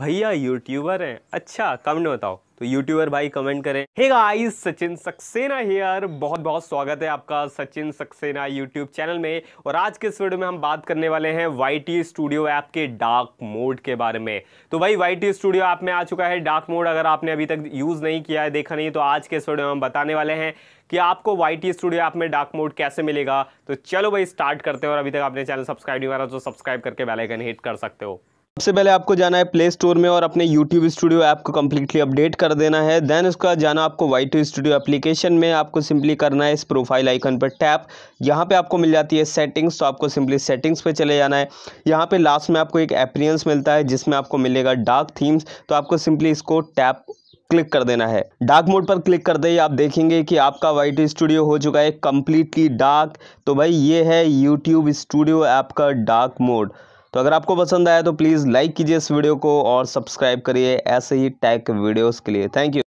भैया यूट्यूबर हैं अच्छा कमेंट बताओ तो यूट्यूबर भाई कमेंट करें hey guys Sachin Saxena here बहुत बहुत स्वागत है आपका सचिन सक्सेना यूट्यूब चैनल में और आज के इस वीडियो में हम बात करने वाले हैं वाई स्टूडियो ऐप के डार्क मोड के बारे में तो भाई वाई स्टूडियो ऐप में आ चुका है डार्क मोड अगर आपने अभी तक यूज़ नहीं किया है देखा नहीं तो आज के इस वीडियो में हम बताने वाले हैं कि आपको वाई स्टूडियो ऐप में डार्क मोड कैसे मिलेगा तो चलो भाई स्टार्ट करते हैं और अभी तक आपने चैनल सब्सक्राइब नहीं करा तो सब्सक्राइब करके बेलाइकन हिट कर सकते हो सबसे पहले आपको जाना है प्ले स्टोर में और अपने यूट्यूब स्टूडियो ऐप को कम्प्लीटली अपडेट कर देना है देन उसका जाना आपको वाई टू स्टूडियो एप्लीकेशन में आपको सिंपली करना है इस प्रोफाइल आइकन पर टैप यहाँ पे आपको मिल जाती है सेटिंग्स तो आपको सिंपली सेटिंग्स पे चले जाना है यहाँ पे लास्ट में आपको एक एप्रियंस मिलता है जिसमें आपको मिलेगा डार्क थीम्स तो आपको सिंपली इसको टैप क्लिक कर देना है डार्क मोड पर क्लिक करते ही आप देखेंगे कि आपका वाइट स्टूडियो हो चुका है कम्प्लीटली डार्क तो भाई ये है यूट्यूब स्टूडियो ऐप का डार्क मोड तो अगर आपको पसंद आया तो प्लीज़ लाइक कीजिए इस वीडियो को और सब्सक्राइब करिए ऐसे ही टैक वीडियोज़ के लिए थैंक यू